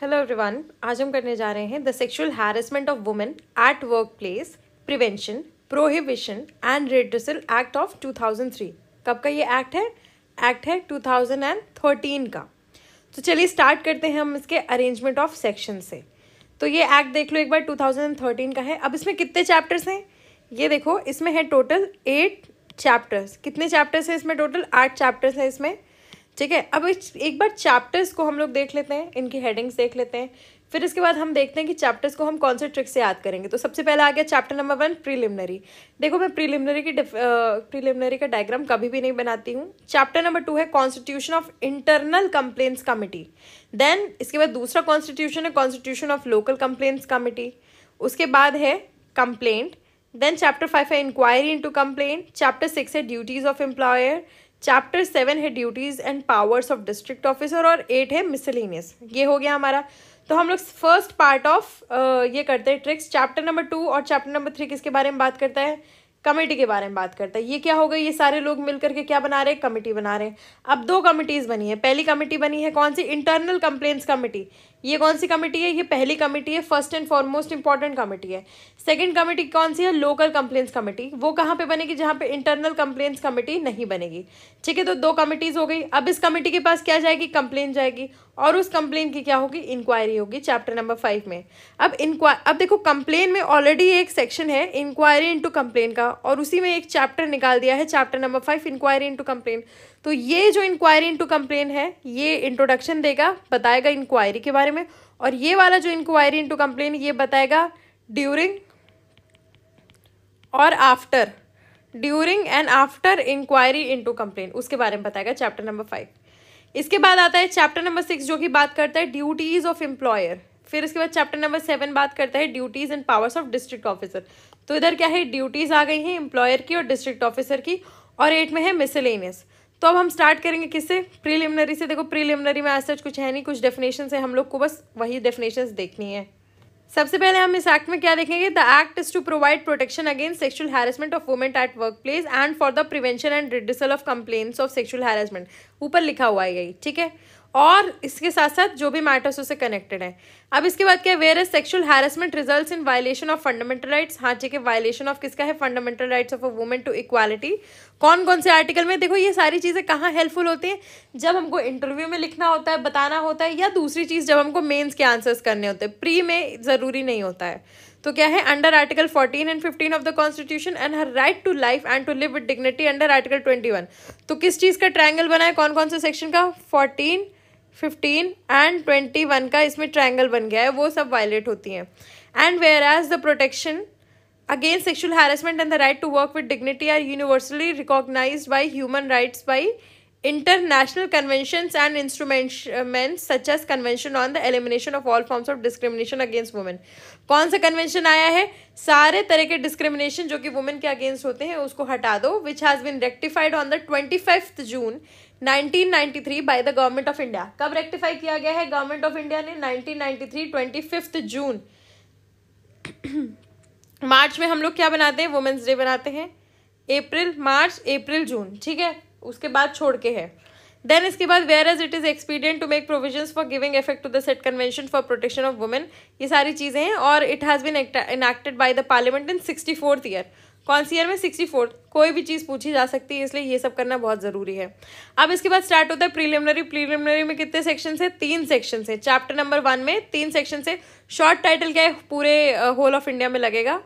hello everyone आज हम करने जा रहे हैं the sexual harassment of women at work place prevention prohibition and redressal act of 2003 कब का ये एक्ट है एक्ट है 2013 का तो चलिए स्टार्ट करते हैं हम इसके अरेंजमेंट ऑफ सेक्शन से तो ये एक्ट देख लो एक बार 2013 का है अब इसमें कितने चैप्टर्स हैं ये देखो इसमें है टोटल एट चैप्टर्स कितने चैप्टर्स हैं इसमें टोटल आठ चैप्टर्स हैं इसमें ठीक है अब एक बार चैप्टर्स को हम लोग देख लेते हैं इनकी हेडिंग्स देख लेते हैं फिर इसके बाद हम देखते हैं कि चैप्टर्स को हम कौन से ट्रिक से याद करेंगे तो सबसे पहले आ गया चैप्टर नंबर वन प्रीलिमिनरी देखो मैं प्रीलिमिनरी की प्रीलिमिनरी का डायग्राम कभी भी नहीं बनाती हूँ चैप्टर नंबर टू है constitution of internal complaints committee then इसके बाद दूसरा कॉन्स्टिट्यूशन है constitution of local complaints committee उसके बाद है कंप्लेंट देन चैप्टर फाइव है inquiry into complaint chapter six है duties of employer chapter seven है duties and powers of district officer और एट है मिसलिनियस ये हो गया हमारा तो हम लोग फर्स्ट पार्ट ऑफ ये करते हैं ट्रिक्स चैप्टर नंबर टू और चैप्टर नंबर थ्री किसके बारे में बात करता है कमेटी के बारे में बात करता है ये क्या होगा ये सारे लोग मिल करके क्या बना रहे हैं कमेटी बना रहे हैं अब दो कमेटीज़ बनी है पहली कमेटी बनी है कौन सी इंटरनल कंप्लेंट्स कमेटी ये कौन सी कमेटी है ये पहली कमेटी है first and foremost important committee है सेकंड कमेटी कौन सी है लोकल कंप्लेंट्स कमेटी वो कहाँ पे बनेगी जहाँ पे इंटरनल कंप्लेंट्स कमेटी नहीं बनेगी ठीक है तो दो कमेटीज़ हो गई अब इस कमेटी के पास क्या जाएगी कंप्लेन जाएगी और उस कंप्लेन की क्या होगी इंक्वायरी होगी चैप्टर नंबर फाइव में अब इंक्वा अब देखो कंप्लेन में ऑलरेडी एक सेक्शन है इंक्वायरी इंटू कंप्लेन का और उसी में एक चैप्टर निकाल दिया है chapter number five inquiry into complain तो ये जो इंक्वायरी इनटू कंप्लेन है ये इंट्रोडक्शन देगा बताएगा इंक्वायरी के बारे में और ये वाला जो इंक्वायरी इनटू कंप्लेन ये बताएगा ड्यूरिंग और after during and after inquiry into complain उसके बारे में बताएगा चैप्टर नंबर फाइव इसके बाद आता है चैप्टर नंबर सिक्स जो कि बात करता है ड्यूटीज ऑफ एम्प्लॉयर फिर इसके बाद चैप्टर नंबर सेवन बात करता है duties and powers of district officer तो इधर क्या है ड्यूटीज आ गई हैं एम्प्लॉयर की और डिस्ट्रिक्ट ऑफिसर की और एट में है मिसलेनियस तो अब हम स्टार्ट करेंगे किससे प्रीलिमिनरी से देखो प्रीलिमिनरी में ऐसा कुछ है नहीं कुछ डेफिनेशन है हम लोग को बस वही डेफिनेशन देखनी है सबसे पहले हम इस एक्ट में क्या देखेंगे the act is to provide protection against sexual harassment of women at work place and for the prevention and redressal of complain of sexual harassment ऊपर लिखा हुआ है यही ठीक है और इसके साथ साथ जो भी मैटर्स उससे कनेक्टेड है अब इसके बाद क्या whereas sexual harassment result in violation of fundamental rights हाँ ठीक है वायलेशन ऑफ किसका है fundamental rights of a women to equality कौन कौन से आर्टिकल में देखो ये सारी चीज़ें कहाँ हेल्पफुल होती हैं जब हमको इंटरव्यू में लिखना होता है बताना होता है या दूसरी चीज़ जब हमको मेन्स के आंसर्स करने होते हैं प्री में ज़रूरी नहीं होता है तो क्या है under article 14 and 15 of the constitution and her right to life and to live with dignity under article 21 तो किस चीज़ का ट्रायंगल बना है कौन कौन से सेक्शन का 14 फिफ्टीन एंड ट्वेंटी वन का इसमें ट्राइंगल बन गया है वो सब वायलेट होती हैं and whereas the protection against sexual harassment and the right to work with dignity are universally recognize by human rights by international convention and instrument such as convention on the elimination of all forms of discrimination against women कौन सा convention आया है सारे तरह के discrimination जो कि women के अगेंस्ट होते हैं उसको हटा दो which has been rectified on the twenty fifth June 1993 by the government of India कब रेक्टिफाई किया गया है गवर्नमेंट ऑफ इंडिया ने 1993 नाइनटी जून मार्च में हम लोग क्या बनाते हैं वुमेंस डे बनाते हैं अप्रैल मार्च अप्रैल जून ठीक है उसके बाद छोड़ के है देन इसके बाद whereas it is expedient to make provisions for giving effect to the said convention for protection of women ये सारी चीज़ें हैं और it has been enacted by the parliament in sixty fourth year कॉन्सियर में sixty four कोई भी चीज़ पूछी जा सकती है इसलिए ये सब करना बहुत ज़रूरी है अब इसके बाद स्टार्ट होता है प्रीलिमिनरी प्रीलिमिनरी में कितने सेक्शन से तीन सेक्शन से चैप्टर नंबर वन में तीन सेक्शन से शॉर्ट टाइटल क्या है पूरे होल ऑफ इंडिया में लगेगा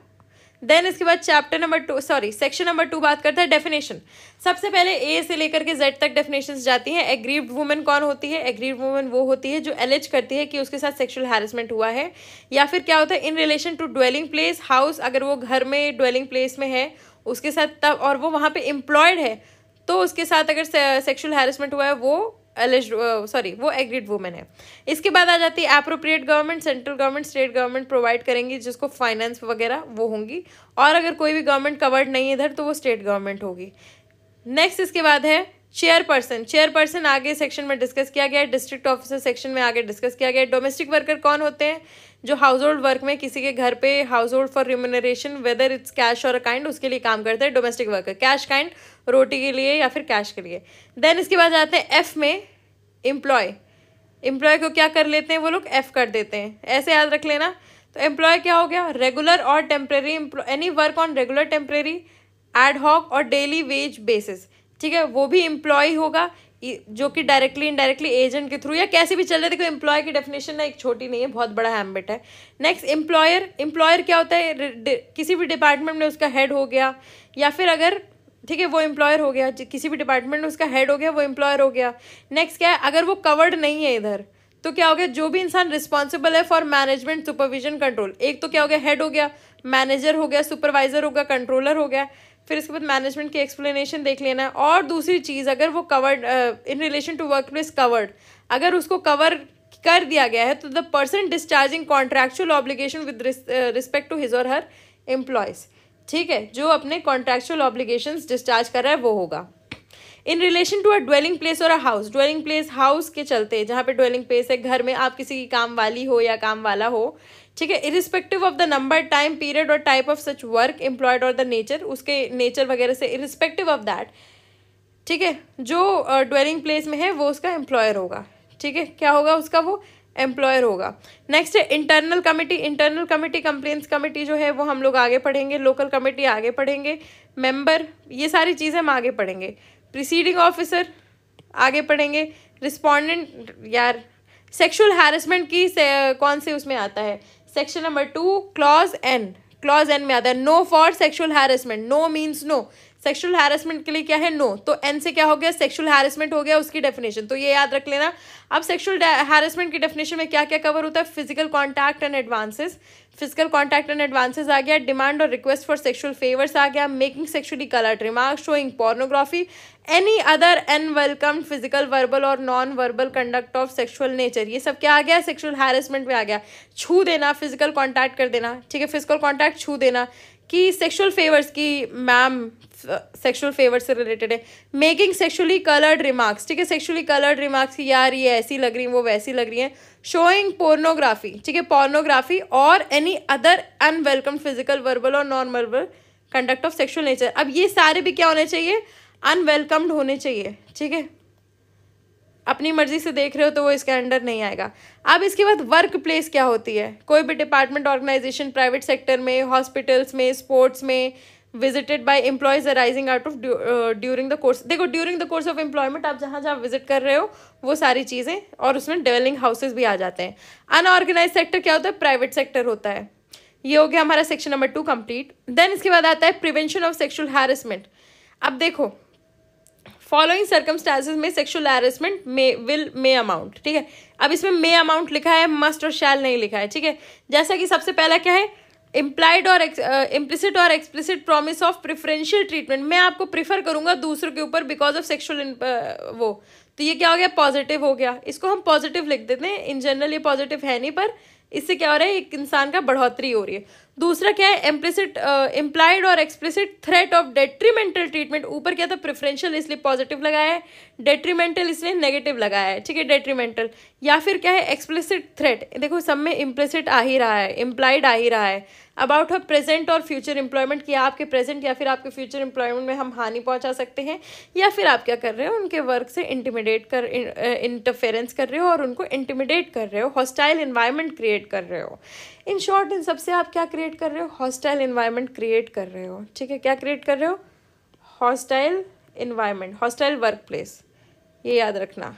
देन इसके बाद chapter number two sorry section number two बात करता है डेफिनेशन सबसे पहले ए से लेकर के जेड तक डेफिनेशन जाती हैं एग्रीव्ड वुमेन कौन होती है एग्रीव्ड वुमेन वो होती है जो एलेज करती है कि उसके साथ सेक्सुअल हैरेसमेंट हुआ है या फिर क्या होता है in relation to dwelling place house अगर वो घर में ड्वेलिंग प्लेस में है उसके साथ तब और वो वहाँ पर एम्प्लॉयड है तो उसके साथ अगर सेक्शुअल हैरेसमेंट हुआ है वो एलिज सॉरी uh, वो एग्रीड वुमेन है इसके बाद आ जाती है appropriate government central government state government provide करेंगी जिसको फाइनेंस वगैरह वो होंगी और अगर कोई भी गवर्नमेंट कवर्ड नहीं है इधर तो वो स्टेट गवर्नमेंट होगी नेक्स्ट इसके बाद है चेयरपर्सन चेयरपर्सन आगे सेक्शन में डिस्कस किया गया डिस्ट्रिक्ट ऑफिसर सेक्शन में आगे डिस्कस किया गया डोमेस्टिक वर्कर कौन होते हैं जो हाउस होल्ड वर्क में किसी के घर पे household for remuneration whether it's cash और अकाइंड उसके लिए काम करते हैं डोमेस्टिक वर्कर कैश काइंड रोटी के लिए या फिर कैश के लिए देन इसके बाद जाते हैं एफ में एम्प्लॉय एम्प्लॉय को क्या कर लेते हैं वो लोग एफ कर देते हैं ऐसे याद रख लेना तो एम्प्लॉय क्या हो गया रेगुलर और temporary any work on regular temporary ad hoc और डेली वेज बेसिस ठीक है वो भी एम्प्लॉय होगा जो कि डायरेक्टली इनडायरेक्टली एजेंट के थ्रू या कैसे भी चल रहे देखो एम्प्लॉय की डेफिनेशन ना एक छोटी नहीं है बहुत बड़ा हैम्बिट है नेक्स्ट एम्प्लॉयर एम्प्लॉयर क्या होता है किसी भी डिपार्टमेंट में उसका हेड हो गया या फिर अगर ठीक है वो एम्प्लॉयर हो गया किसी भी डिपार्टमेंट में उसका हेड हो गया वो एम्प्लॉयर हो गया नेक्स्ट क्या है अगर वो कवर्ड नहीं है इधर तो क्या हो गया जो भी इंसान रिस्पॉन्सिबल है फॉर मैनेजमेंट सुपरविजन कंट्रोल एक तो क्या हो गया हेड हो गया मैनेजर हो गया सुपरवाइजर हो गया कंट्रोलर हो गया फिर इसके बाद मैनेजमेंट की एक्सप्लेनेशन देख लेना है और दूसरी चीज़ अगर वो covered in relation to work place covered अगर उसको कवर कर दिया गया है तो the person discharging contractual obligation with respect to his और हर एम्प्लॉयज़ ठीक है जो अपने कॉन्ट्रैक्चुअल ऑब्लिगेशन डिस्चार्ज कर रहा है वो होगा in relation to a dwelling place और a house dwelling place house के चलते जहाँ पे ड्वेलिंग प्लेस है घर में आप किसी की काम वाली हो या काम वाला हो ठीक है irrespective of the number time period और type of such work employed और द नेचर उसके नेचर वगैरह से इरिस्पेक्टिव ऑफ दैट ठीक है जो ड्वेलिंग uh, प्लेस में है वो उसका एम्प्लॉयर होगा ठीक है क्या होगा उसका वो एम्प्लॉयर होगा नेक्स्ट है internal committee internal committee complaints committee जो है वो हम लोग आगे पढ़ेंगे लोकल कमेटी आगे पढ़ेंगे मेम्बर ये सारी चीज़ें हम आगे पढ़ेंगे प्रिसीडिंग ऑफिसर आगे पढ़ेंगे रिस्पोंडेंट यार सेक्शुअल हेरसमेंट की से, कौन से उसमें आता है section number two clause N clause N में आता है no for sexual harassment no means no sexual harassment के लिए क्या है नो तो एन से क्या हो गया सेक्शुअल हैरेसमेंट हो गया उसकी डेफिनेशन तो ये याद रख लेना अब सेक्शुअल हैरेसमेंट की डेफिनेशन में क्या क्या कवर होता है physical contact and advances physical contact and advances आ गया डिमांड और रिक्वेस्ट फॉर सेक्शुअल फेवर्स आ गया making sexually coloured remark showing pornography any other unwelcome physical verbal और non verbal conduct of sexual nature ये सब क्या आ गया सेक्शुअल हैरेसमेंट में आ गया छू देना फिजिकल कॉन्टैक्ट कर देना ठीक है फिजिकल कॉन्टैक्ट छू देना कि सेक्सुअल फेवर्स की मैम सेक्सुअल फेवर से रिलेटेड है मेकिंग सेक्सुअली कलर्ड रिमार्क्स ठीक है सेक्सुअली कलर्ड रिमार्क्स की यार ये ऐसी लग रही हैं वो वैसी लग रही हैं शोइंग पोर्नोग्राफी ठीक है पोर्नोग्राफी और any other unwelcome physical verbal और non verbal conduct of sexual nature अब ये सारे भी क्या होने चाहिए अनवेलकम्ड होने चाहिए ठीक है अपनी मर्जी से देख रहे हो तो वो इसके अंडर नहीं आएगा अब इसके बाद वर्क प्लेस क्या होती है कोई भी डिपार्टमेंट ऑर्गेनाइजेशन प्राइवेट सेक्टर में हॉस्पिटल्स में स्पोर्ट्स में visited by employees arising out of during the course देखो during the course of employment आप जहाँ जहाँ विजिट कर रहे हो वो सारी चीज़ें और उसमें डेवलिंग हाउसेज भी आ जाते हैं अनऑर्गेनाइज सेक्टर क्या होता है प्राइवेट सेक्टर होता है ये हो गया हमारा section number two complete then इसके बाद आता है प्रिवेंशन ऑफ सेक्शुअल हैरेसमेंट अब देखो फॉलोइंग सर्कमस्टांसिस में sexual harassment may will may amount ठीक है अब इसमें मे अमाउंट लिखा है मस्ट और शैल नहीं लिखा है ठीक है जैसा कि सबसे पहला क्या है इम्प्लाइड और इम्प्लिसिट uh, और explicit promise of preferential treatment मैं आपको प्रिफर करूंगा दूसरों के ऊपर बिकॉज ऑफ सेक्शुअल वो तो ये क्या हो गया पॉजिटिव हो गया इसको हम पॉजिटिव लिख देते हैं इन जनरल ये पॉजिटिव है नहीं पर इससे क्या हो रहा है एक इंसान का बढ़ोतरी हो रही है दूसरा क्या है एम्प्लिसिट इम्प्लाइड uh, और explicit threat of detrimental treatment ऊपर क्या था प्रिफरेंशियल इसलिए पॉजिटिव लगाया है डेट्रीमेंटल इसलिए नेगेटिव लगाया है ठीक है डेट्रीमेंटल या फिर क्या है एक्सप्लिसिट थ्रेट देखो सब में इम्प्लिसिट आ ही रहा है इम्प्लाइड आ ही रहा है अबाउट हर प्रेजेंट और फ्यूचर एम्प्लॉयमेंट कि आपके प्रेजेंट या फिर आपके फ्यूचर एम्प्लॉयमेंट में हम हानि पहुंचा सकते हैं या फिर आप क्या कर रहे हो उनके वर्क से इंटीमिडेट कर इंटरफेरेंस uh, कर रहे हो और उनको इंटीमिडेट कर रहे हो हॉस्टाइल इन्वायरमेंट क्रिएट कर रहे हो इन शॉर्ट इन सबसे आप क्या क्रिएट कर रहे हो हॉस्टाइल इन्वायरमेंट क्रिएट कर रहे हो ठीक है क्या क्रिएट कर रहे हो hostile environment hostile work place ये याद रखना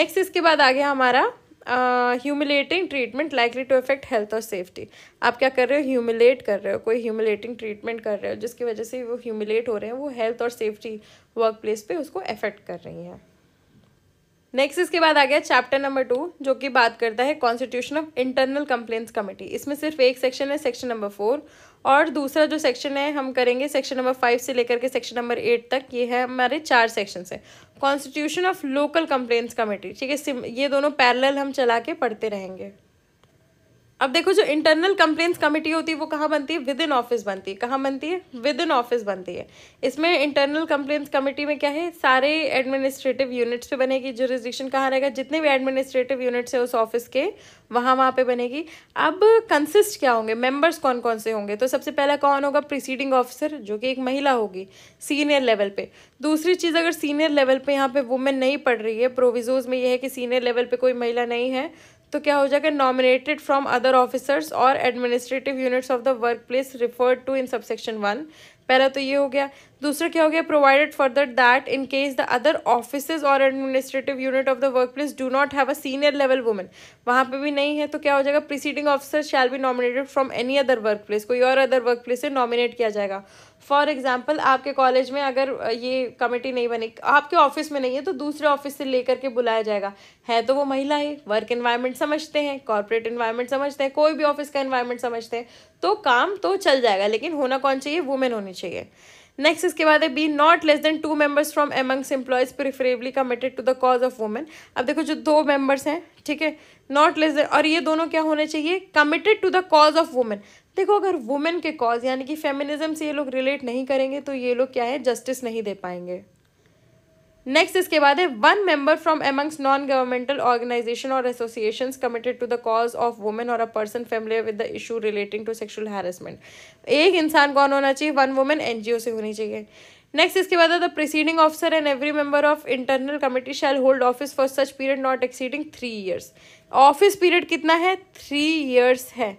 नेक्स्ट इसके बाद आ गया हमारा humiliating treatment likely to affect health और सेफ्टी आप क्या कर रहे हो ह्यूमिलेट कर रहे हो कोई ह्यूमिलेटिंग ट्रीटमेंट कर रहे हो जिसकी वजह से वो ह्यूमिलेट हो रहे हैं वो हेल्थ और सेफ्टी वर्क प्लेस पर उसको अफेक्ट कर रही हैं नेक्स्ट इसके बाद आ गया चैप्टर नंबर टू जो कि बात करता है constitution of internal complaints committee इसमें सिर्फ एक सेक्शन है सेक्शन नंबर फोर और दूसरा जो सेक्शन है हम करेंगे सेक्शन नंबर फाइव से लेकर के सेक्शन नंबर एट तक ये है हमारे चार सेक्शन से constitution of local complaints committee ठीक है ये दोनों पैरेलल हम चला के पढ़ते रहेंगे अब देखो जो इंटरनल कंप्लेन कमेटी होती है वो कहाँ बनती है विद इन ऑफिस बनती है कहाँ बनती है विद इन ऑफिस बनती है इसमें इंटरनल कंप्लेन कमेटी में क्या है सारे एडमिनिस्ट्रेटिव यूनिट्स पे बनेगी रिजिक्शन कहाँ रहेगा जितने भी एडमिनिस्ट्रेटिव यूनिट्स है उस ऑफिस के वहाँ वहाँ पे बनेगी अब कंसिस्ट क्या होंगे मेंबर्स कौन कौन से होंगे तो सबसे पहला कौन होगा प्रिसीडिंग ऑफिसर जो कि एक महिला होगी सीनियर लेवल पे दूसरी चीज़ अगर सीनियर लेवल पे यहाँ पे वुमेन नहीं पढ़ रही है प्रोविजोज में यह है कि सीनियर लेवल पे कोई महिला नहीं है तो क्या हो जाएगा नॉमिनेटेड फ्रॉम अदर ऑफिसर्स और administrative units of the work place referred to in subsection one पहला तो ये हो गया दूसरा क्या हो गया provided further that in case the other office और administrative unit of the work place do not have a senior level women वहाँ पे भी नहीं है तो क्या हो जाएगा presiding officer shall be nominated from any other work place कोई और अदर वर्क प्लेस से नॉमिनेट किया जाएगा फॉर एग्ज़ाम्पल आपके कॉलेज में अगर ये कमेटी नहीं बनी आपके ऑफिस में नहीं है तो दूसरे ऑफिस से लेकर के बुलाया जाएगा है तो वो महिला है वर्क इन्वायरमेंट समझते हैं कॉरपोरेट इन्वायरमेंट समझते हैं कोई भी ऑफिस का इन्वायरमेंट समझते हैं तो काम तो चल जाएगा लेकिन होना कौन चाहिए वुमेन होनी चाहिए नेक्स्ट इसके बाद है be not less than two members from amongst employees preferably committed to the cause of women अब देखो जो दो मेंबर्स हैं ठीक है नॉट लेस देन और ये दोनों क्या होने चाहिए committed to the cause of women देखो अगर वुमेन के कॉज यानी कि फेमिनिज्म से ये लोग रिलेट नहीं करेंगे तो ये लोग क्या है जस्टिस नहीं दे पाएंगे नेक्स्ट इसके बाद है one member from amongst non governmental organization और associations committed to the cause of women और a person family with the issue relating to sexual harassment एक इंसान कौन होना चाहिए वन वुमेन एन से होनी चाहिए नेक्स्ट इसके बाद the presiding officer and every member of internal committee shall hold office for such period not exceeding three years office period कितना है थ्री ईयर्स है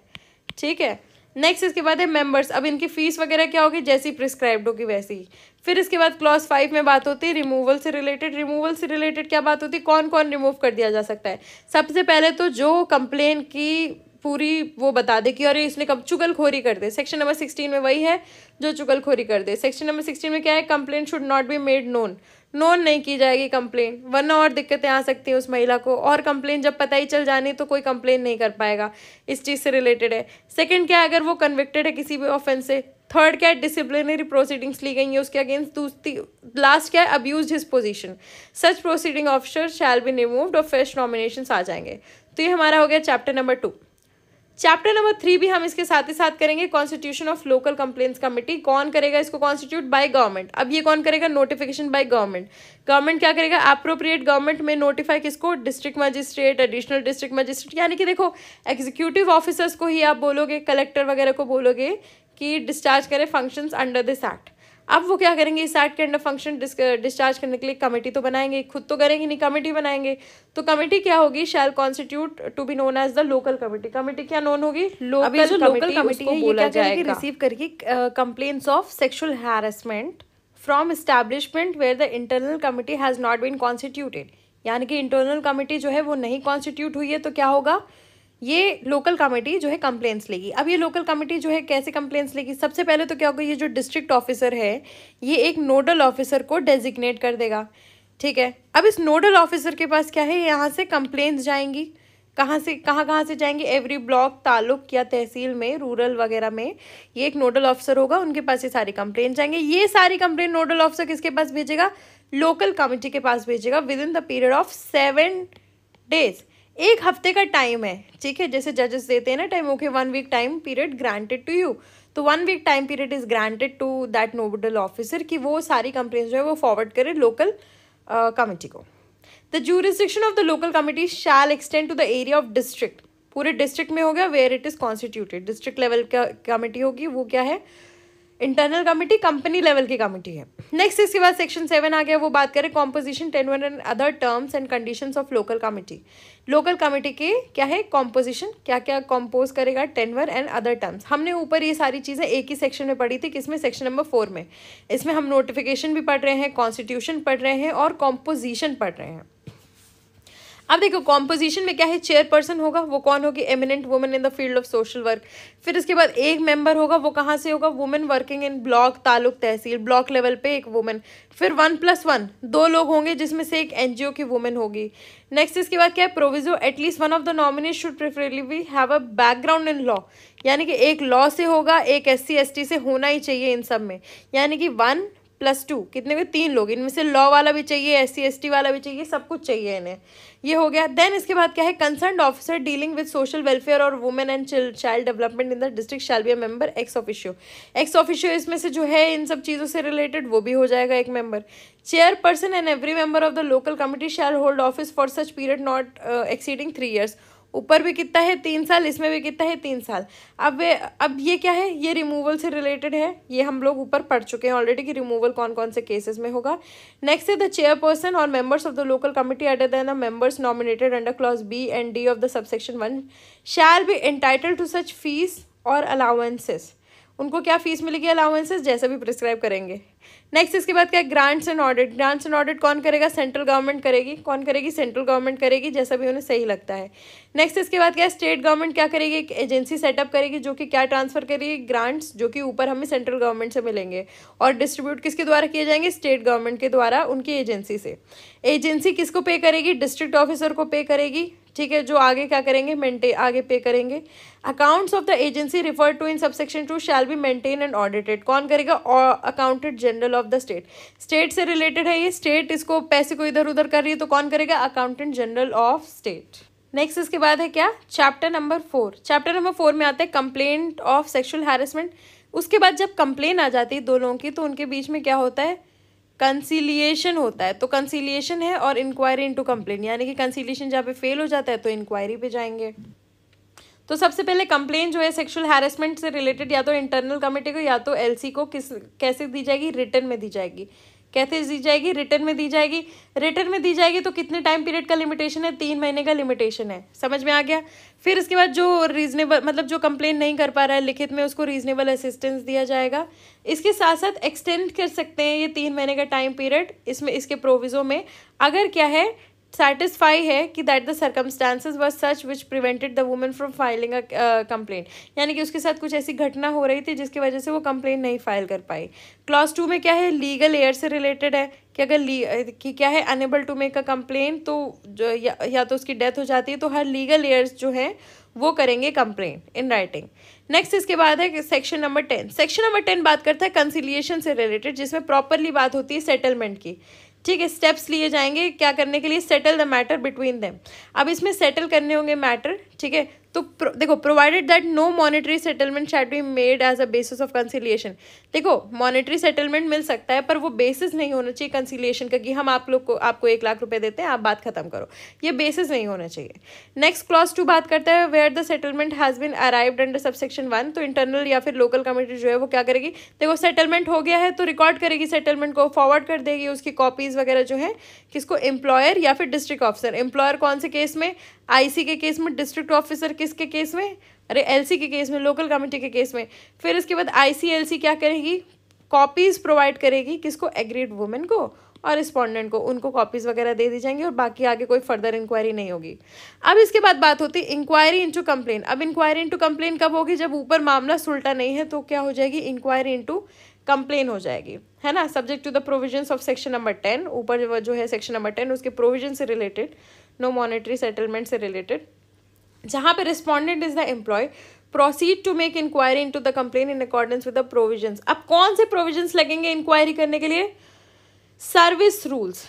ठीक है नेक्स्ट इसके बाद है मेंबर्स अब इनकी फीस वगैरह क्या होगी जैसी प्रिस्क्राइब्ड होगी वैसी फिर इसके बाद क्लॉज फाइव में बात होती है रिमूवल से रिलेटेड रिमूवल से रिलेटेड क्या बात होती है कौन कौन रिमूव कर दिया जा सकता है सबसे पहले तो जो कंप्लेन की पूरी वो बता दे कि अरे इसने कब चुगलखोरी कर दे सेक्शन नंबर सिक्सटीन में वही है जो चुगलखोरी कर दे सेक्शन नंबर सिक्सटीन में क्या है complaint should not be made known known नहीं की जाएगी कंप्लेन वरना और दिक्कतें आ सकती हैं उस महिला को और कंप्लेन जब पता ही चल जानी तो कोई कंप्लेन नहीं कर पाएगा इस चीज़ से रिलेटेड है सेकेंड क्या है अगर वो कन्विक्टेड है किसी भी ऑफेंस से थर्ड क्या है डिसिप्लिनरी प्रोसीडिंग्स ली गई हैं उसके अगेंस्ट दूसरी लास्ट क्या है abuse his position such presiding officer shall be removed और फ्रेश नॉमिनेशन आ जाएंगे तो ये हमारा हो गया chapter number two chapter number three भी हम इसके साथ ही साथ करेंगे constitution of local complaints committee कौन करेगा इसको कॉन्स्टिट्यूट बाय गवर्नमेंट अब ये कौन करेगा नोटिफिकेशन बाय गवर्नमेंट गवर्नमेंट क्या करेगा अप्रोप्रिएट गवर्नमेंट में नोटिफाई किसको district magistrate additional district magistrate यानी कि देखो एग्जीक्यूटिव ऑफिसर्स को ही आप बोलोगे कलेक्टर वगैरह को बोलोगे कि डिस्चार्ज करें फंक्शंस अंडर दिस एक्ट अब वो क्या करेंगे इस एक्ट के अंडर फंक्शन डिस्चार्ज करने के लिए कमेटी तो बनाएंगे खुद तो करेंगे नहीं कमेटी बनाएंगे तो कमेटी क्या होगी shall constitute to be known as the local committee committee क्या नोन होगी लोकल कमेटी है ये क्या करेगी रिसीव करके complaints of sexual harassment from establishment where the internal committee has not been constituted यानी कि इंटरनल कमेटी जो है वो नहीं कॉन्स्टिट्यूट हुई है तो क्या होगा ये लोकल कमेटी जो है कंप्लेंट्स लेगी अब ये लोकल कमेटी जो है कैसे कंप्लेंट्स लेगी सबसे पहले तो क्या होगा ये जो डिस्ट्रिक्ट ऑफिसर है ये एक नोडल ऑफिसर को डेजिग्नेट कर देगा ठीक है अब इस नोडल ऑफिसर के पास क्या है यहाँ से कंप्लेंट्स जाएंगी कहाँ से कहाँ कहाँ से जाएंगे एवरी ब्लॉक ताल्लुक या तहसील में रूरल वगैरह में ये एक नोडल ऑफिसर होगा उनके पास ये सारी कंप्लेंट जाएंगे ये सारी कंप्लेंट नोडल ऑफिसर किसके पास भेजेगा लोकल कमेटी के पास भेजेगा within the period of seven days एक हफ्ते का टाइम है ठीक है जैसे जजेस देते हैं ना time okay one week time period granted to you तो one week time period is granted to that noble officer कि वो सारी कंप्लेन जो है वो फॉरवर्ड करे लोकल कमेटी uh, को the jurisdiction of the local committee shall extend to the area of district पूरे डिस्ट्रिक्ट में हो गया where it is constituted district level का कमेटी होगी वो क्या है इंटरनल कमेटी कंपनी लेवल की कमेटी है नेक्स्ट इसके बाद सेक्शन सेवन आ गया वो बात करें composition tenure and other terms and conditions of local committee local committee के क्या है कॉम्पोजिशन क्या क्या कॉम्पोज करेगा टेनवर एंड अदर टर्म्स हमने ऊपर ये सारी चीज़ें एक ही सेक्शन में पढ़ी थी किसमें सेक्शन नंबर फोर में इसमें हम नोटिफिकेशन भी पढ़ रहे हैं कॉन्स्टिट्यूशन पढ़ रहे हैं और कॉम्पोजिशन पढ़ रहे हैं अब देखो कॉम्पोजिशन में क्या है चेयरपर्सन होगा वो कौन होगी eminent women in the field of social work फिर इसके बाद एक मेंबर होगा वो कहाँ से होगा वुमेन वर्किंग इन ब्लॉक ताल्लुक तहसील ब्लॉक लेवल पे एक वुमेन फिर वन प्लस वन दो लोग होंगे जिसमें से एक एनजीओ की वुमेन होगी नेक्स्ट इसके बाद क्या है proviso at least one of the nominate should preferably have a background in law यानी कि एक लॉ से होगा एक एस सी से होना ही चाहिए इन सब में यानी कि वन प्लस टू कितने हुए तीन लोग इनमें से लॉ वाला भी चाहिए एस सी वाला भी चाहिए सब कुछ चाहिए इन्हें ये हो गया देन इसके बाद क्या है concern officer dealing with social welfare और women and child development in the district shall be a member ex officio ex officio इसमें से जो है इन सब चीज़ों से रिलेटेड वो भी हो जाएगा एक member chairperson and every member of the local committee shall hold office for such period not exceeding three years ऊपर भी कितना है तीन साल इसमें भी कितना है तीन साल अब अब ये क्या है ये रिमूवल से रिलेटेड है ये हम लोग ऊपर पढ़ चुके हैं ऑलरेडी कि रिमूवल कौन कौन से केसेस में होगा नेक्स्ट है the chairperson or members of the local committee other the members nominated under clause B and D of the subsection one shall be entitle to such fees or allowances उनको क्या fees मिलेगी allowances जैसे भी prescribe करेंगे next इसके बाद क्या है grants and audit grants and audit कौन करेगा सेंट्रल गवर्नमेंट करेगी कौन करेगी सेंट्रल गवर्नमेंट करेगी जैसा भी उन्हें सही लगता है नेक्स्ट इसके बाद क्या है स्टेट गवर्नमेंट क्या करेगी एक एजेंसी सेटअप करेगी जो कि क्या ट्रांसफर करेगी ग्रांट्स जो कि ऊपर हमें सेंट्रल गवर्नमेंट से मिलेंगे और डिस्ट्रीब्यूट किसके द्वारा किए जाएंगे स्टेट गवर्नमेंट के द्वारा उनकी एजेंसी से एजेंसी किसको पे करेगी डिस्ट्रिक्ट ऑफिसर को पे करेगी ठीक है जो आगे क्या करेंगे मेंटे आगे पे करेंगे accounts of the agency refer to in subsection two shall be maintain and audited कौन करेगा accountant general of the state state से रिलेटेड है ये स्टेट इसको पैसे को इधर उधर कर रही है तो कौन करेगा accountant general of state next इसके बाद है क्या chapter number four chapter number four में आता है कंप्लेंट ऑफ सेक्शुअल हैरेसमेंट उसके बाद जब कंप्लेन आ जाती है दो लोगों की तो उनके बीच में क्या होता है कंसीलिएशन होता है तो कंसीलिएशन है और इंक्वायरी इनटू कंप्लेन यानी कि कंसीलिएशन जहाँ पे फेल हो जाता है तो इंक्वायरी पे जाएंगे तो सबसे पहले कंप्लेन जो है सेक्सुअल हैरेसमेंट से रिलेटेड या तो इंटरनल कमेटी को या तो एलसी को किस कैसे दी जाएगी रिटर्न में दी जाएगी कैसे दी जाएगी रिटर्न में दी जाएगी रिटर्न में दी जाएगी तो कितने टाइम पीरियड का लिमिटेशन है तीन महीने का लिमिटेशन है समझ में आ गया फिर इसके बाद जो रीजनेबल मतलब जो कंप्लेन नहीं कर पा रहा है लिखित में उसको रीजनेबल असिस्टेंस दिया जाएगा इसके साथ साथ एक्सटेंड कर सकते हैं ये तीन महीने का टाइम पीरियड इसमें इसके प्रोविज़ों में अगर क्या है सेटिस्फाई है कि that the circumstances were such which prevented the women from filing a complaint यानी कि उसके साथ कुछ ऐसी घटना हो रही थी जिसकी वजह से वो कंप्लेंट नहीं फाइल कर पाई क्लॉज टू में क्या है लीगल एयर से रिलेटेड है कि अगर ली uh, कि क्या है enable to make a complain तो जो या, या तो उसकी डेथ हो जाती है तो हर लीगल एयर्स जो हैं वो करेंगे कंप्लेन इन राइटिंग नेक्स्ट इसके बाद है section number ten section number ten बात करता है कंसिलियेशन से रिलेटेड जिसमें प्रॉपरली बात होती है सेटलमेंट की ठीक है स्टेप्स लिए जाएंगे क्या करने के लिए settle the matter between them अब इसमें सेटल करने होंगे मैटर ठीक है तो प्र, देखो provided that no monetary settlement shall be made as a basis of conciliation देखो मॉनेटरी सेटलमेंट मिल सकता है पर वो बेसिस नहीं होना चाहिए कंसिलेशन का कि हम आप लोग को आपको एक लाख रुपए देते हैं आप बात खत्म करो ये बेसिस नहीं होना चाहिए नेक्स्ट क्लॉज टू बात करता है where the settlement has been arrived under subsection one तो इंटरनल या फिर लोकल कमेटी जो है वो क्या करेगी देखो सेटलमेंट हो गया है तो रिकॉर्ड करेगी सेटलमेंट को फॉरवर्ड कर देगी उसकी कॉपीज़ वगैरह जो है किसको एम्प्लॉयर या फिर डिस्ट्रिक्ट ऑफिसर एम्प्लॉयर कौन से केस में आईसी के केस में डिस्ट्रिक्ट ऑफिसर किसके केस में अरे एलसी के केस में लोकल कमेटी के केस में फिर इसके बाद आईसीएलसी क्या करेगी कॉपीज़ प्रोवाइड करेगी किसको एग्रीड वुमेन को और रिस्पॉन्डेंट को उनको कॉपीज़ वगैरह दे दी जाएंगी और बाकी आगे कोई फर्दर इंक्वायरी नहीं होगी अब इसके बाद बात होती है इंक्वायरी इंटू कंप्लेन अब इंक्वायरी इंटू कंप्लेन कब होगी जब ऊपर मामला सुलटा नहीं है तो क्या हो जाएगी इंक्वायरी इंटू कंप्लेन हो जाएगी है ना subject to the provisions of section number ten ऊपर जो है सेक्शन नंबर टेन उसके प्रोविजन से रिलेटेड नो मॉनिटरी सेटलमेंट से रिलेटेड जहाँ पे respondent is the employ proceed to make inquiry into the complain in accordance with the provision अब कौन से प्रोविजन लगेंगे इंक्वायरी करने के लिए सर्विस रूल्स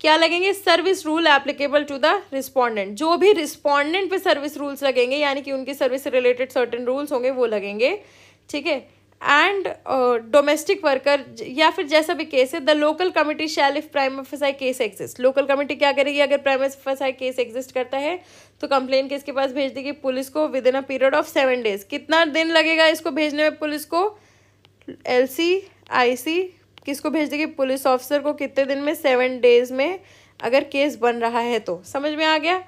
क्या लगेंगे service rule applicable to the respondent जो भी रिस्पॉन्डेंट पे सर्विस रूल्स लगेंगे यानी कि उनकी सर्विस से रिलेटेड सर्टेन रूल्स होंगे वो लगेंगे ठीक है एंड डोमेस्टिक वर्कर या फिर जैसा भी केस है the local committee shall if prime I case exist local committee क्या करेगी अगर प्राइम आई केस एग्जिस्ट करता है तो कंप्लेन किसके पास भेज देगी पुलिस को within a period of seven days कितना दिन लगेगा इसको भेजने में पुलिस को एल सी आई सी किसको भेज देगी पुलिस ऑफिसर को कितने दिन में सेवन डेज में अगर केस बन रहा है तो समझ में आ गया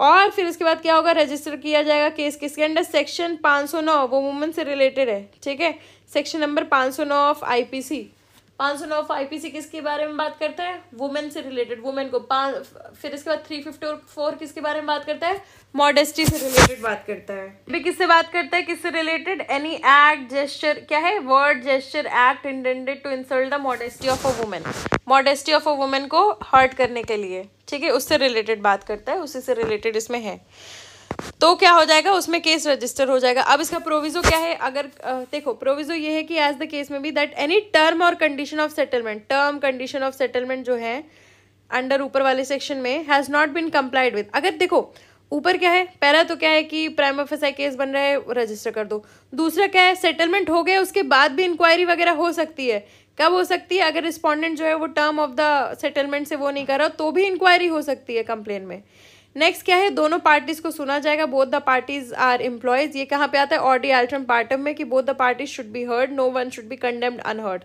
और फिर उसके बाद क्या होगा रजिस्टर किया जाएगा केस किसके अंडर सेक्शन 509 वो वुमेन से रिलेटेड है ठीक है सेक्शन नंबर 509 ऑफ आईपीसी पाँच सौ नौ फाइव पी सी किसके बारे में बात करता है वुमेन से रिलेटेड वुमेन को पाँच फिर इसके बाद थ्री फिफ्टी और फोर किसके बारे में बात करता है मॉडेस्टी से रिलेटेड बात करता है भी किससे बात करता है किससे रिलेटेड एनी एक्ट जेस्टर क्या है word gesture act intended to insult the modesty of a women modesty of a women को हर्ट करने के लिए ठीक है उससे रिलेटेड बात करता है उसी से रिलेटेड इसमें है तो क्या हो जाएगा उसमें केस रजिस्टर हो जाएगा अब इसका प्रोविजो क्या है अगर देखो प्रोविजो ये है कि एज द केस में भी that any term or condition of settlement term condition of settlement जो है अंडर ऊपर वाले सेक्शन में has not been complied with अगर देखो ऊपर क्या है पहला तो क्या है कि प्राइम ऑफ केस बन रहा है रजिस्टर कर दो दूसरा क्या है सेटलमेंट हो गया उसके बाद भी इंक्वायरी वगैरह हो सकती है कब हो सकती है अगर रिस्पॉन्डेंट जो है वो टर्म ऑफ द सेटलमेंट से वो नहीं कर रहा तो भी इंक्वायरी हो सकती है कंप्लेन में नेक्स्ट क्या है दोनों पार्टीज़ को सुना जाएगा both the parties are employees ये कहाँ पे आता है ऑडी एल्ट्रम पार्टम में कि both the parties should be heard no one should be condemned unheard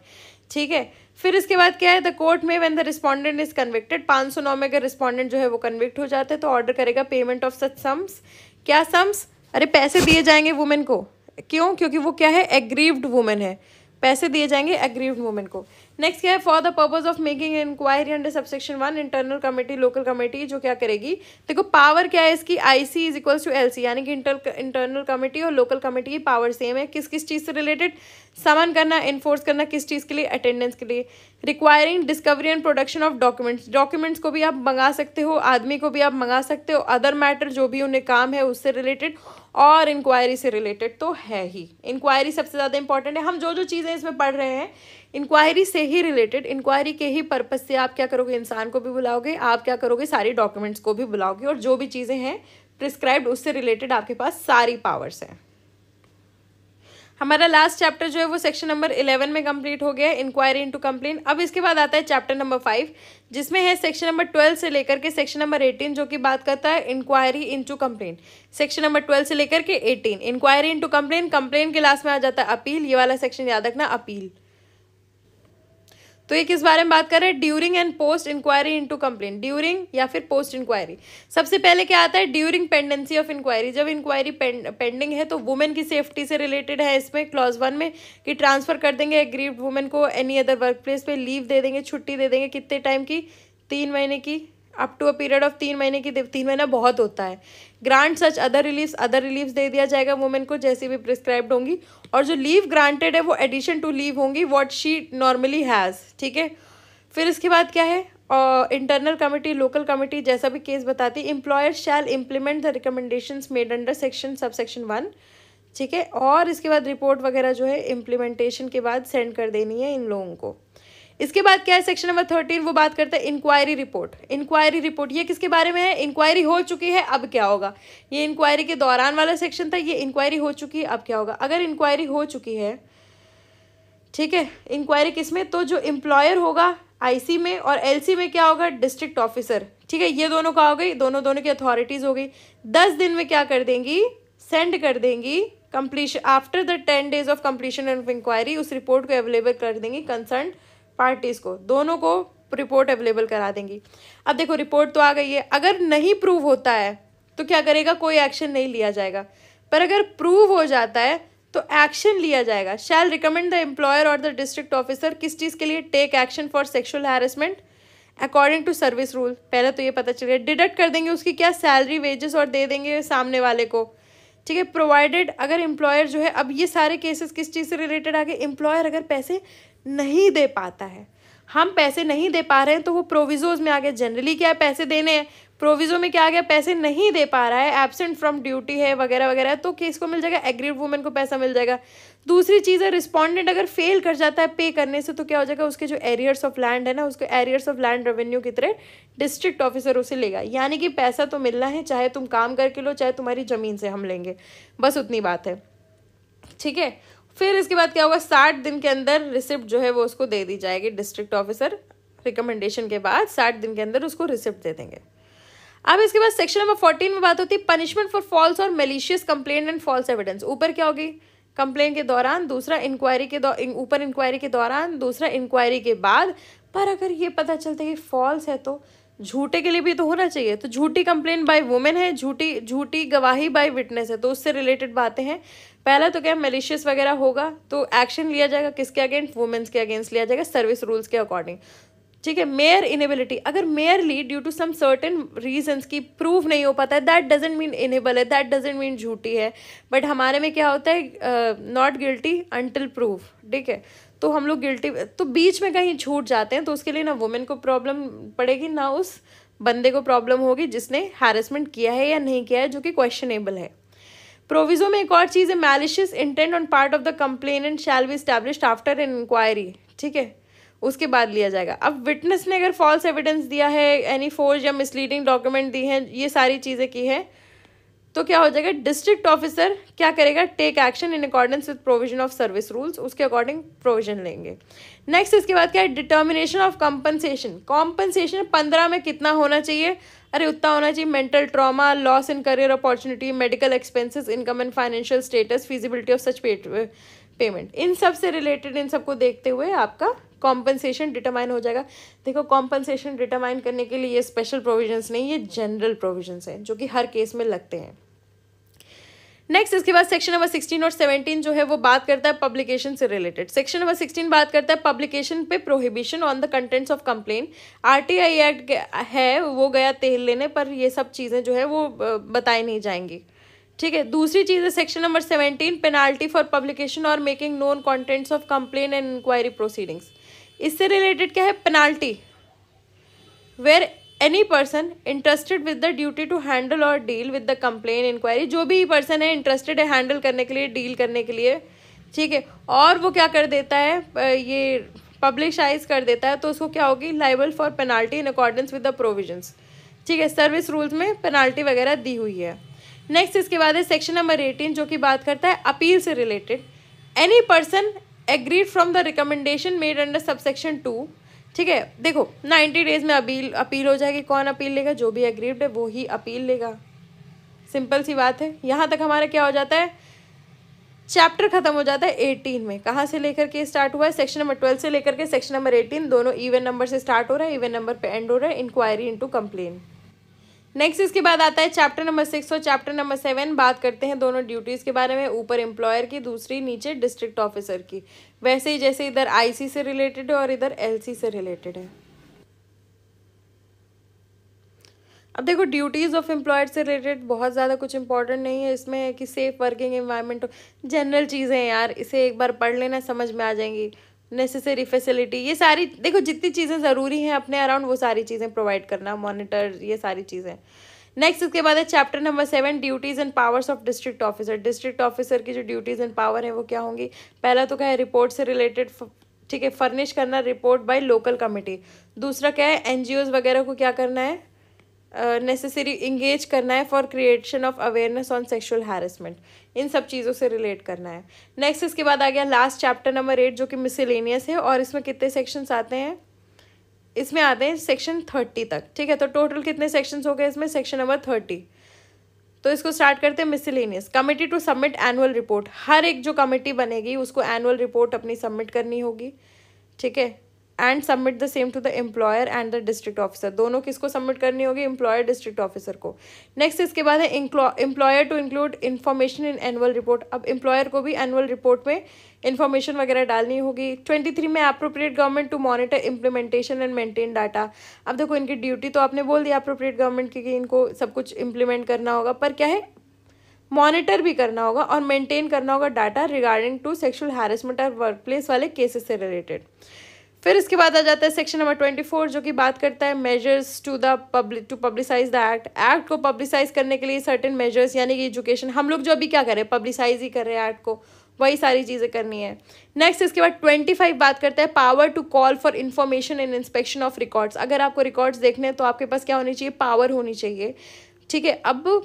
ठीक है फिर इसके बाद क्या है द कोर्ट में when the respondent is convicted पाँच सौ नौ में अगर रिस्पॉन्डेंट जो है वो कन्विक्ट हो जाते हैं तो ऑर्डर करेगा पेमेंट ऑफ सच सम्स क्या सम्स अरे पैसे दिए जाएंगे वुमेन को क्यों क्योंकि वो क्या है एग्रीव्ड वुमेन है पैसे दिए जाएंगे एग्रीव वूमेन को नेक्स्ट क्या है for the purpose of making inquiry under subsection one internal committee local committee जो क्या करेगी देखो पावर क्या है इसकी I C is equals to L C यानी कि इंटरनल कमेटी और लोकल कमेटी की पावर सेम है किस किस चीज़ से रिलेटेड समन करना इन्फोर्स करना किस चीज़ के लिए अटेंडेंस के लिए requiring discovery and production of documents documents को भी आप मंगा सकते हो आदमी को भी आप मंगा सकते हो अदर मैटर जो भी उन्हें काम है उससे रिलेटेड और इंक्वायरी से रिलेटेड तो है ही इंक्वायरी सबसे ज़्यादा इंपॉर्टेंट है हम जो जो चीज़ें इसमें पढ़ रहे हैं इंक्वायरी से ही रिलेटेड इंक्वायरी के ही पर्पज़ से आप क्या करोगे इंसान को भी बुलाओगे आप क्या करोगे सारी डॉक्यूमेंट्स को भी बुलाओगे और जो भी चीज़ें हैं प्रिस्क्राइब्ड उससे रिलेटेड आपके पास सारी पावर्स हैं हमारा लास्ट चैप्टर जो है वो सेक्शन नंबर इलेवन में कंप्लीट हो गया इंक्वायरी इनटू कंप्लेन अब इसके बाद आता है चैप्टर नंबर फाइव जिसमें है सेक्शन नंबर ट्वेल्व से लेकर के सेक्शन नंबर एटीन जो कि बात करता है inquiry into complain section number twelve से लेकर के eighteen inquiry into complain complain के लास्ट में आ जाता है अपील ये वाला सेक्शन याद रखना अपील तो ये किस बारे में बात कर रहे हैं during and post inquiry into complain during या फिर पोस्ट इंक्वायरी सबसे पहले क्या आता है ड्यूरिंग पेंडेंसी ऑफ इंक्वायरी जब इंक्वायरी पेंडिंग है तो वुमेन की सेफ्टी से रिलेटेड है इसमें क्लॉज वन में कि ट्रांसफर कर देंगे एग्रीव वुमेन को एनी अदर वर्क प्लेस पर लीव दे देंगे छुट्टी दे देंगे कितने टाइम की तीन महीने की up to a period of तीन महीने की तीन महीना बहुत होता है grant such other relief other relief दे दिया जाएगा वुमेन को जैसी भी प्रिस्क्राइब्ड होंगी और जो लीव ग्रांटेड है वो एडिशन टू लीव होंगी वॉट शी नॉर्मली हैज़ ठीक है फिर इसके बाद क्या है इंटरनल कमेटी लोकल कमेटी जैसा भी केस बताती employer shall implement the recommendation made under section subsection one ठीक है और इसके बाद रिपोर्ट वगैरह जो है इम्प्लीमेंटेशन के बाद सेंड कर देनी है इन लोगों को इसके बाद क्या है सेक्शन नंबर थर्टीन वो बात करते हैं इंक्वायरी रिपोर्ट इंक्वायरी रिपोर्ट ये किसके बारे में है इंक्वायरी हो चुकी है अब क्या होगा ये इंक्वायरी के दौरान वाला सेक्शन था ये इंक्वायरी हो चुकी है अब क्या होगा अगर इंक्वायरी हो चुकी है ठीक है इंक्वायरी किस में तो जो इम्प्लॉयर होगा आईसी में और एलसी में क्या होगा डिस्ट्रिक्ट ऑफिसर ठीक है ये दोनों का हो गई दोनों दोनों की अथॉरिटीज़ हो गई दस दिन में क्या कर देंगी सेंड कर देंगी completion after the ten days of completion of inquiry उस रिपोर्ट को अवेलेबल कर देंगी कंसर्न पार्टीज़ को दोनों को रिपोर्ट अवेलेबल करा देंगी अब देखो रिपोर्ट तो आ गई है अगर नहीं प्रूव होता है तो क्या करेगा कोई एक्शन नहीं लिया जाएगा पर अगर प्रूव हो जाता है तो एक्शन लिया जाएगा shall recommend the employer or the district officer किस चीज़ के लिए take action for sexual harassment according to service rule पहले तो ये पता चल गया डिडक्ट कर देंगे उसकी क्या सैलरी वेजेस और दे देंगे सामने वाले को ठीक है प्रोवाइडेड अगर एम्प्लॉयर जो है अब ये सारे केसेस किस चीज़ से रिलेटेड आ गए एम्प्लॉयर अगर पैसे नहीं दे पाता है हम पैसे नहीं दे पा रहे हैं तो वो प्रोविजोज में आ गया जनरली क्या है पैसे देने हैं प्रोविजो में क्या आ गया पैसे नहीं दे पा रहा है एबसेंट फ्रॉम ड्यूटी है वगैरह वगैरह तो केस को मिल जाएगा एग्रीड वूमेन को पैसा मिल जाएगा दूसरी चीज़ है रिस्पॉन्डेंट अगर फेल कर जाता है पे करने से तो क्या हो जाएगा उसके जो एरियर्स ऑफ लैंड है ना उसके एरियर्स ऑफ लैंड रेवेन्यू की तरह डिस्ट्रिक्ट ऑफिसर उसे लेगा यानी कि पैसा तो मिलना है चाहे तुम काम करके लो चाहे तुम्हारी ज़मीन से हम लेंगे बस उतनी बात है ठीक है फिर इसके बाद क्या होगा साठ दिन के अंदर रिसिप्ट जो है वो उसको दे दी जाएगी डिस्ट्रिक्ट ऑफिसर रिकमेंडेशन के बाद साठ दिन के अंदर उसको रिसिप्ट दे देंगे अब इसके बाद सेक्शन नंबर फोर्टीन में बात होती है punishment for false or malicious complain and false evidence ऊपर क्या होगी कंप्लेन के दौरान दूसरा इंक्वायरी के ऊपर इंक्वायरी के दौरान दूसरा इंक्वायरी के बाद पर अगर ये पता चलता है कि फॉल्स है तो झूठे के लिए भी तो होना चाहिए तो झूठी कंप्लेन बाय वुमेन है झूठी झूठी गवाही बाय विटनेस है तो उससे रिलेटेड बातें हैं पहला तो क्या मलिशियस वगैरह होगा तो एक्शन लिया जाएगा किसके अगेंस्ट वुमेंस के अगेंस्ट लिया जाएगा सर्विस रूल्स के अकॉर्डिंग ठीक है मेयर इनेबिलिटी अगर merely due to some certain reasons की प्रूव नहीं हो पाता है दैट डजेंट मीन इनेबल है दैट डजेंट मीन झूठी है बट हमारे में क्या होता है नॉट गिल्टी अनटिल प्रूव ठीक है तो हम लोग गिल्टी तो बीच में कहीं छूट जाते हैं तो उसके लिए ना वुमेन को प्रॉब्लम पड़ेगी ना उस बंदे को प्रॉब्लम होगी जिसने हेरसमेंट किया है या नहीं किया है जो कि क्वेश्चनेबल है प्रोविजो में एक और चीज़ है malicious intent on part of the complainant shall be establish after an inquiry ठीक है उसके बाद लिया जाएगा अब विटनेस ने अगर फॉल्स एविडेंस दिया है any forged or misleading document दी है ये सारी चीज़ें की है तो क्या हो जाएगा डिस्ट्रिक्ट ऑफिसर क्या करेगा take action in accordance with provision of service rules उसके अकॉर्डिंग प्रोविजन लेंगे नेक्स्ट इसके बाद क्या है डिटर्मिनेशन ऑफ कॉम्पनसेशन कॉम्पनसेशन पंद्रह में कितना होना चाहिए अरे उतना होना चाहिए mental trauma loss in career opportunity medical expenses income and financial status feasibility of such payment इन सब से रिलेटेड इन सबको देखते हुए आपका कॉम्पनसेशन डिटरमाइन हो जाएगा देखो कॉम्पनसेशन डिटरमाइन करने के लिए ये स्पेशल प्रोविजन्स नहीं ये जनरल प्रोविजन्स हैं जो कि हर केस में लगते हैं नेक्स्ट इसके बाद सेक्शन नंबर सिक्सटीन और सेवनटीन जो है वो बात करता है पब्लिकेशन से रिलेटेड सेक्शन नंबर सिक्सटीन बात करता है पब्लिकेशन पे prohibition on the contents of complain RTI act है वो गया तेल लेने पर ये सब चीज़ें जो है वो बताई नहीं जाएंगी ठीक है दूसरी चीज़ है section number seventeen penalty for publication or making known contents of complain and inquiry proceedings इससे रिलेटेड क्या है penalty where any person interested with the duty to handle or deal with the complain inquiry जो भी person है interested है handle करने के लिए डील करने के लिए ठीक है और वो क्या कर देता है ये पब्लिशाइज कर देता है तो उसको क्या होगी liable for penalty in accordance with the provisions ठीक है सर्विस रूल्स में पेनाल्टी वगैरह दी हुई है नेक्स्ट इसके बाद है सेक्शन नंबर एटीन जो कि बात करता है अपील से related any person agreed from the recommendation made under subsection two ठीक है देखो नाइन्टी डेज में अपील अपील हो जाएगी कौन अपील लेगा जो भी एग्रीव्ड है वो ही अपील लेगा सिंपल सी बात है यहाँ तक हमारा क्या हो जाता है चैप्टर खत्म हो जाता है एटीन में कहाँ से लेकर के स्टार्ट हुआ है सेक्शन नंबर ट्वेल्व से लेकर के सेक्शन नंबर एटीन दोनों इवेंट नंबर से स्टार्ट हो रहा है इवेंट नंबर पे एंड हो रहा है इंक्वायरी इनटू कंप्लेन नेक्स्ट इसके बाद आता है चैप्टर नंबर सिक्स और चैप्टर नंबर सेवन बात करते हैं दोनों ड्यूटीज़ के बारे में ऊपर एम्प्लॉयर की दूसरी नीचे डिस्ट्रिक्ट ऑफिसर की वैसे ही जैसे इधर आईसी से रिलेटेड है और इधर एलसी से रिलेटेड है अब देखो ड्यूटीज़ ऑफ एम्प्लॉयर से रिलेटेड बहुत ज़्यादा कुछ इंपॉर्टेंट नहीं है इसमें कि सेफ़ वर्किंग एनवायरनमेंट जनरल चीज़ें यार इसे एक बार पढ़ लेना समझ में आ जाएंगी नेसेसरी फैसिलिटी ये सारी देखो जितनी चीज़ें ज़रूरी हैं अपने अराउंड वो सारी चीज़ें प्रोवाइड करना मॉनिटर ये सारी चीज़ें नेक्स्ट इसके बाद है chapter number seven duties and powers of district officer district officer की जो ड्यूटीज़ एंड पावर हैं वो क्या होंगी पहला तो क्या है रिपोर्ट से रिलेटेड ठीक है फर्निश करना रिपोर्ट बाय लोकल कमेटी दूसरा क्या है एनजीओज वगैरह को क्या करना है नेसेसरी इंगेज करना है for creation of awareness on sexual harassment इन सब चीज़ों से रिलेट करना है नेक्स्ट इसके बाद आ गया लास्ट चैप्टर नंबर एट जो कि मिसलेनियस है और इसमें कितने सेक्शंस आते हैं इसमें आते हैं सेक्शन थर्टी तक ठीक है तो टोटल कितने सेक्शंस हो गए इसमें सेक्शन नंबर थर्टी तो इसको स्टार्ट करते हैं miscellaneous committee to submit annual report हर एक जो कमेटी बनेगी उसको एनुअल रिपोर्ट अपनी सबमिट करनी होगी ठीक है and submit the same to the employer and the district officer दोनों किसको सबमिट करनी होगी एम्प्लॉयर डिस्ट्रिक्ट ऑफिसर को नेक्स्ट इसके बाद है employer to include information in annual report अब एम्प्लॉयर को भी एनुअल रिपोर्ट में इन्फॉर्मेशन वगैरह डालनी होगी ट्वेंटी थ्री में appropriate government to monitor implementation and maintain data अब देखो इनकी ड्यूटी तो आपने बोल दिया अप्रोप्रिएट गवर्नमेंट की कि इनको सब कुछ इम्प्लीमेंट करना होगा पर क्या है मॉनिटर भी करना होगा और मेंटेन करना होगा data regarding to sexual harassment और वर्क प्लेस वाले केसेस से रिलेटेड फिर इसके बाद आ जाता है सेक्शन नंबर ट्वेंटी फोर जो कि बात करता है measures to the public to publicise the act act को पब्लिसाइज करने के लिए सर्टेन मेजर्स यानी कि एजुकेशन हम लोग जो अभी क्या करें पब्लिसाइज ही कर रहे हैं एक्ट को वही सारी चीज़ें करनी है नेक्स्ट इसके बाद ट्वेंटी फाइव बात करता है power to call for information and inspection of records अगर आपको रिकॉर्ड्स देखने हैं तो आपके पास क्या होनी चाहिए पावर होनी चाहिए ठीक है अब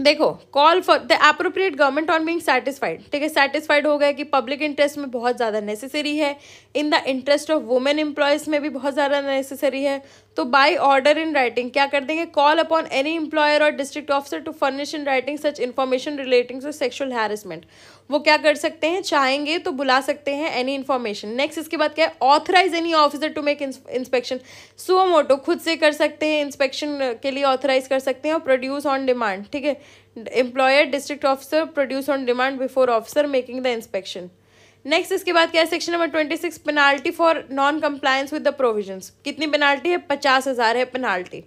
देखो call for the appropriate government on being satisfied ठीक है सेटिस्फाइड हो गया कि पब्लिक इंटरेस्ट में बहुत ज़्यादा नेसेसरी है in the interest of women employees में भी बहुत ज़्यादा नेसेसरी है तो बाई ऑर्डर इन राइटिंग क्या कर देंगे call upon any employer or district officer to furnish in writing such information relating to sexual harassment वो क्या कर सकते हैं चाहेंगे तो बुला सकते हैं एनी इन्फॉर्मेशन नेक्स्ट इसके बाद क्या है authorise any officer to make inspection मोटो खुद से कर सकते हैं इंस्पेक्शन के लिए ऑथराइज कर सकते हैं और प्रोड्यूस ऑन डिमांड ठीक है employer district officer produce on demand before officer making the inspection next इसके बाद क्या है section number twenty six penalty for non compliance with the provisions कितनी पेनाल्टी है पचास हज़ार है पेनाल्टी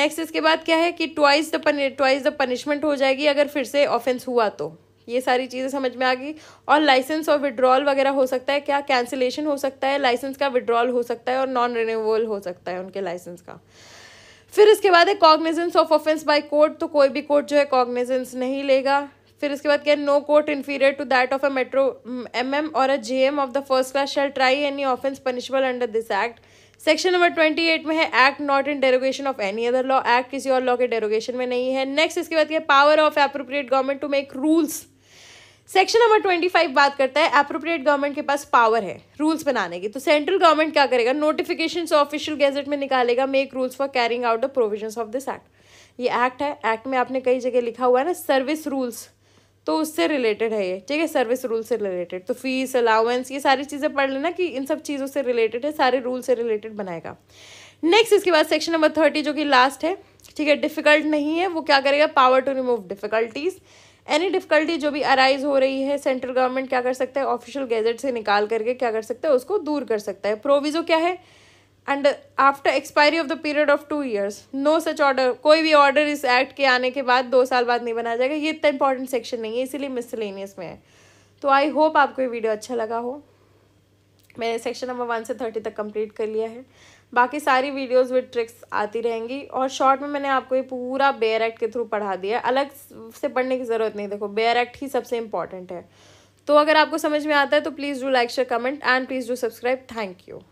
नेक्स्ट इसके बाद क्या है कि twice the twice the punishment हो जाएगी अगर फिर से ऑफेंस हुआ तो ये सारी चीज़ें समझ में आ गई और लाइसेंस और विड्रॉल वगैरह हो सकता है क्या कैंसिलेशन हो सकता है लाइसेंस का विड्रॉल हो सकता है और नॉन रिन्यूअल हो सकता है उनके लाइसेंस का फिर इसके बाद है cognizance of offence by court तो कोई भी कोर्ट जो है कॉग्निजेंस नहीं लेगा फिर इसके बाद क्या no court inferior to that of a metro M M और a J M of the first class shall try any offence punishable under this act section number twenty eight में है act not in derogation of any other law act किसी और law के derogation में नहीं है next इसके बाद क्या power of appropriate government to make rules section number twenty five बात करता है अप्रोप्रिएट गवर्नमेंट के पास पावर है रूल्स बनाने की तो सेंट्रल गवर्नमेंट क्या करेगा नोटिफिकेशन ऑफिशियल गैजेट में निकालेगा make rules for carrying out the provision of this act ये एक्ट है एक्ट में आपने कई जगह लिखा हुआ है ना सर्विस रूल्स तो उससे रिलेटेड है ये ठीक है सर्विस रूल से रिलेटेड तो फीस अलाउंस ये सारी चीज़ें पढ़ लेना कि इन सब चीज़ों से रिलेटेड है सारे रूल से रिलेटेड बनाएगा नेक्स्ट इसके बाद सेक्शन नंबर थर्टी जो कि लास्ट है ठीक है डिफ़िकल्ट नहीं है वो क्या करेगा power to remove difficulties any difficulty जो भी अराइज हो रही है सेंट्रल गवर्नमेंट क्या कर सकता है ऑफिशियल गैजेट से निकाल करके क्या कर सकता है उसको दूर कर सकता है प्रोविज़ो क्या है and after expiry of the period of two years no such order कोई भी ऑर्डर इस एक्ट के आने के बाद दो साल बाद नहीं बनाया जाएगा ये इतना इंपॉर्टेंट सेक्शन नहीं है इसीलिए मिसलेनियस में है तो आई होप आपको ये वीडियो अच्छा लगा हो मैंने सेक्शन नंबर वन से थर्टी तक कंप्लीट कर लिया है बाकी सारी वीडियोज़ विद ट्रिक्स आती रहेंगी और शॉर्ट में मैंने आपको ये पूरा बेयर एक्ट के थ्रू पढ़ा दिया अलग से पढ़ने की ज़रूरत नहीं देखो बेयर एक्ट ही सबसे इंपॉर्टेंट है तो अगर आपको समझ में आता है तो please do like share comment and please do subscribe thank you